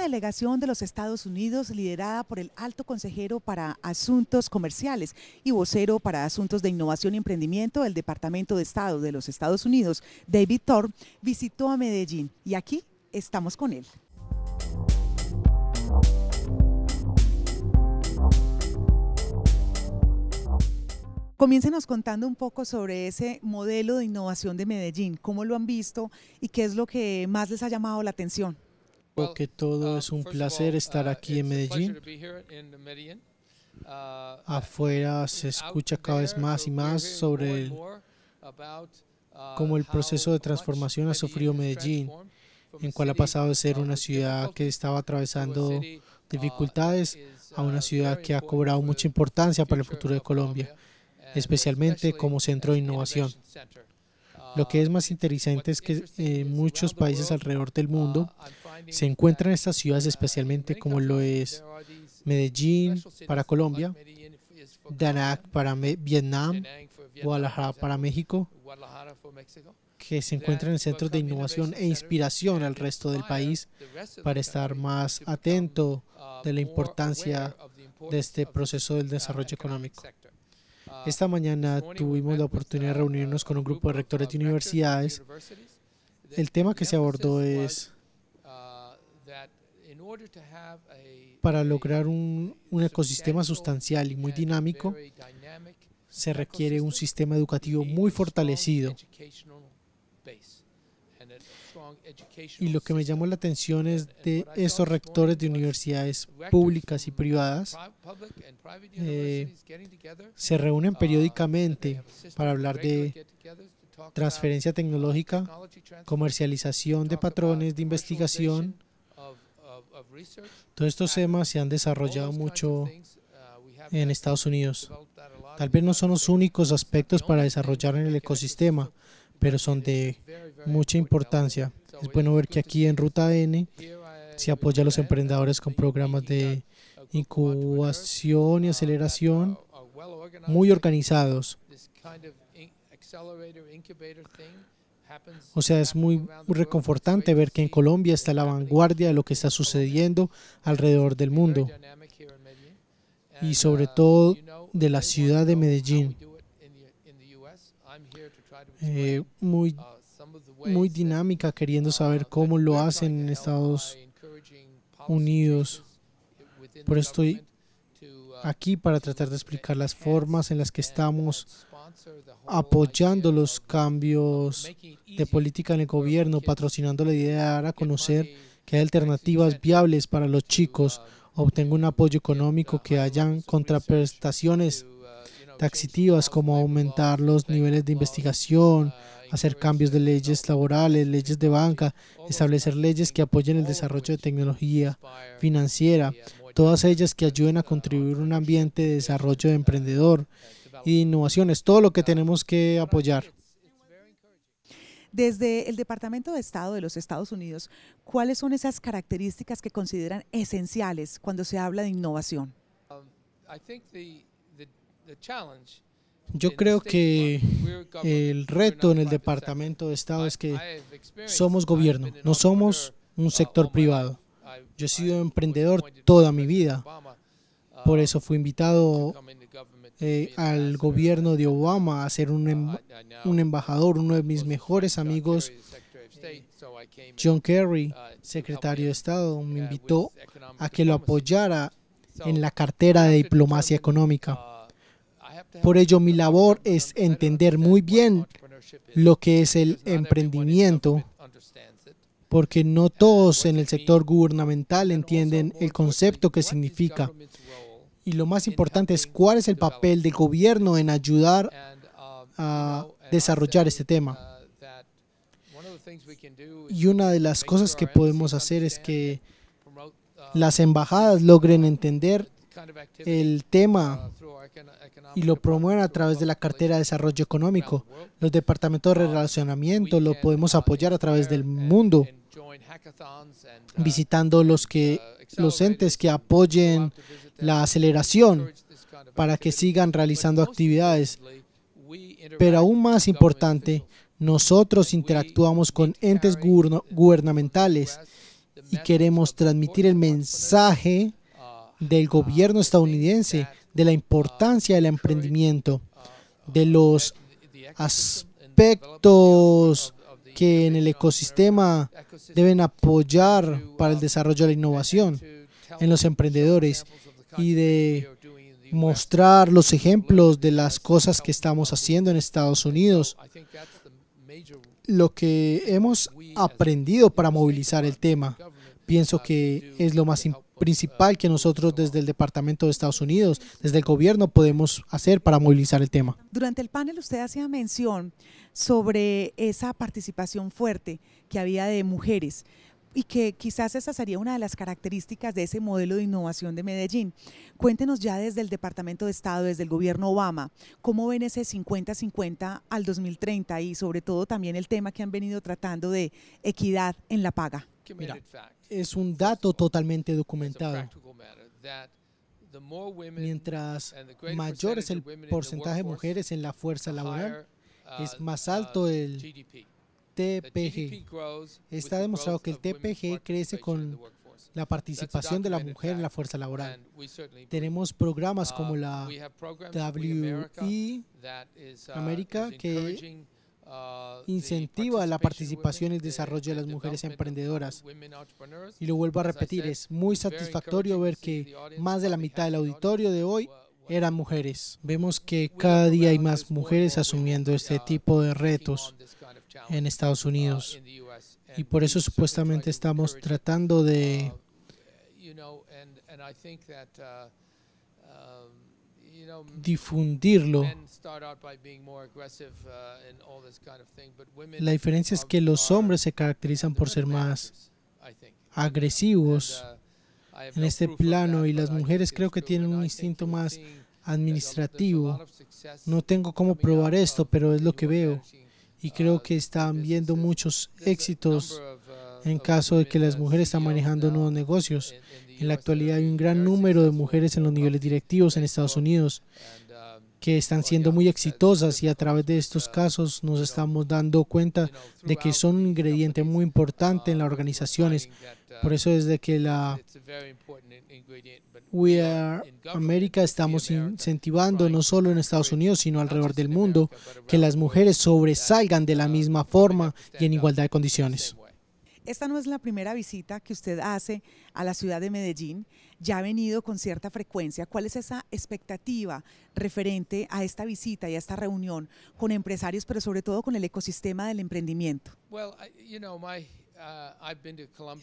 delegación de los Estados Unidos liderada por el alto consejero para asuntos comerciales y vocero para asuntos de innovación y emprendimiento del Departamento de Estado de los Estados Unidos, David Thor, visitó a Medellín y aquí estamos con él. Comiéncenos contando un poco sobre ese modelo de innovación de Medellín, cómo lo han visto y qué es lo que más les ha llamado la atención que todo uh, es un placer estar uh, aquí en Medellín. Uh, Afuera se escucha cada vez más y más sobre cómo el proceso de transformación ha sufrido Medellín, en cual ha pasado de ser una ciudad que estaba atravesando dificultades a una ciudad que ha cobrado mucha importancia para el futuro de Colombia, especialmente como centro de innovación. Lo que es más interesante es que eh, muchos países alrededor del mundo se encuentran en estas ciudades, especialmente como lo es Medellín para Colombia, Danak para Vietnam, Guadalajara para México, que se encuentran en centros de innovación e inspiración al resto del país para estar más atento de la importancia de este proceso del desarrollo económico. Esta mañana tuvimos la oportunidad de reunirnos con un grupo de rectores de universidades. El tema que se abordó es para lograr un, ecosistema sustancial y muy dinámico, se requiere un sistema educativo muy fortalecido. Y lo que me llamó la atención es de estos rectores de universidades públicas y privadas eh, se reúnen uh, periódicamente para hablar de transferencia tecnológica, comercialización de patrones de investigación, todos estos temas se han desarrollado mucho uh, en Estados Unidos. Tal vez no son los únicos aspectos para desarrollar en el ecosistema, pero son de mucha importancia. Es bueno ver que aquí en Ruta N uh, se apoya a los uh, emprendedores con programas de incubación y aceleración muy organizados. O sea, es muy reconfortante ver que en Colombia está la vanguardia de lo que está sucediendo alrededor del mundo y sobre todo de la ciudad de Medellín. Eh, muy, muy dinámica, queriendo saber cómo lo hacen en Estados Unidos. Por eso estoy aquí para tratar de explicar las formas en las que estamos apoyando los cambios de política en el gobierno, patrocinando la idea de dar a conocer que hay alternativas viables para los chicos, obtenga un apoyo económico, que hayan contraprestaciones taxitivas como aumentar los niveles de investigación, hacer cambios de leyes laborales, leyes de banca, establecer leyes que apoyen el desarrollo de tecnología financiera, todas ellas que ayuden a contribuir a un ambiente de desarrollo de emprendedor e innovaciones, todo lo que tenemos que apoyar. Desde el Departamento de Estado de los Estados Unidos, ¿cuáles son esas características que consideran esenciales cuando se habla de innovación? Yo creo que el reto en el Departamento de Estado es que somos gobierno, no somos un sector privado. Yo he sido emprendedor toda mi vida. Por eso fui invitado eh, al gobierno de Obama a ser em-, un embajador, uno de mis mejores amigos. John Kerry, secretario de Estado, me invitó a que lo apoyara en la cartera de diplomacia económica. Por ello, mi labor es entender muy bien lo que es el emprendimiento porque no todos en el sector gubernamental entienden el concepto que significa. Y lo más importante es cuál es el papel del gobierno en ayudar um, a desarrollar este tema. Uh, y una de las cosas que podemos hacer es que uh, las embajadas logren entender el tema uh, y lo promuevan a través de la cartera de desarrollo económico. Los departamentos de um, relacionamiento lo podemos apoyar a través del mundo, uh, visitando los, que, uh, los entes que apoyen la aceleración para que sigan realizando actividades. Pero aún más importante, nosotros interactuamos con entes gubernamentales y queremos transmitir el mensaje del gobierno estadounidense de la importancia del emprendimiento, de los aspectos que en el ecosistema deben apoyar para el desarrollo de la innovación en los emprendedores y de mostrar los ejemplos de las cosas que estamos haciendo en Estados Unidos. Lo que hemos aprendido para movilizar el tema, pienso que es lo más importante principal que nosotros desde el Departamento de Estados Unidos, desde el gobierno, podemos hacer para movilizar el tema. Durante el panel usted hacía mención sobre esa participación fuerte que había de mujeres y que quizás esa sería una de las características de ese modelo de innovación de Medellín. Cuéntenos ya desde el Departamento de Estado, desde el gobierno Obama, cómo ven ese 50-50 al 2030 y sobre todo también el tema que han venido tratando de equidad en la paga es un dato totalmente documentado. Mientras mayor es el porcentaje de mujeres en la fuerza laboral, uh, es más uh, alto el TPG. Está demostrado que el TPG crece con la participación de la mujer en la fuerza laboral. Tenemos programas como uh, la WI América e que Uh, incentiva la participación y el desarrollo de las mujeres emprendedoras. Y lo vuelvo a repetir, es muy satisfactorio ver que más de la mitad del auditorio de hoy eran mujeres. Vemos que cada día hay más mujeres asumiendo este uh, tipo de retos en Estados uh, Unidos. Y por eso supuestamente estamos tratando de difundirlo. Uh, La diferencia es que los hombres se caracterizan por ser más agresivos uh, en este plano y las mujeres creo que tienen un instinto más administrativo. No tengo cómo probar esto, pero es lo que veo. Y creo uh, que están viendo muchos éxitos en caso de que las mujeres están manejando nuevos negocios. En la actualidad hay un gran número de mujeres en los niveles directivos en Estados Unidos que están siendo muy exitosas y a través de estos casos nos estamos dando cuenta de que son un ingrediente muy importante en las organizaciones. Por eso desde que la We Are America estamos incentivando no solo en Estados Unidos, sino alrededor del mundo, que las mujeres sobresalgan de la misma forma y en igualdad de condiciones. Esta no es la primera visita que usted hace a la ciudad de Medellín, ya ha venido con cierta frecuencia. ¿Cuál es esa expectativa referente a esta visita y a esta reunión con empresarios, pero sobre todo con el ecosistema del emprendimiento? Uh,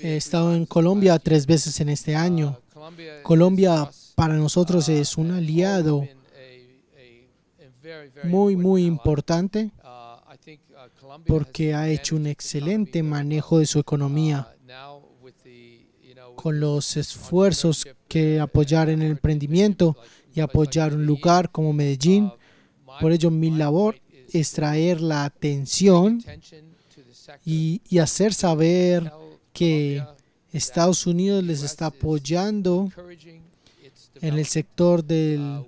He estado en Colombia tres veces en este uh, año. Colombia para nosotros uh, es un aliado muy, muy importante. Uh, porque ha hecho un excelente uh, manejo de su economía uh, con los esfuerzos que apoyar en el emprendimiento y apoyar un lugar como Medellín. Por ello, mi labor es traer la atención y, hacer saber que Estados Unidos les está apoyando en el sector del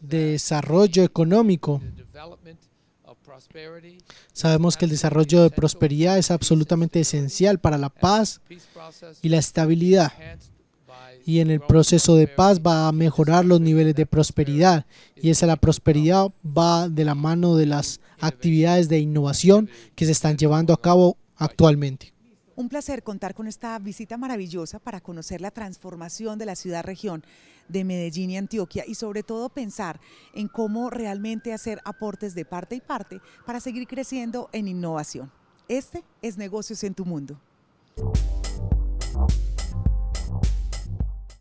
desarrollo económico. Sabemos que el desarrollo de prosperidad es absolutamente esencial para la paz y la estabilidad. Y en el proceso de paz va a mejorar los niveles de prosperidad. Y esa la prosperidad va de la mano de las actividades de innovación que se están llevando a cabo actualmente. Un placer contar con esta visita maravillosa para conocer la transformación de la ciudad-región de Medellín y Antioquia y sobre todo pensar en cómo realmente hacer aportes de parte y parte para seguir creciendo en innovación. Este es Negocios en tu Mundo.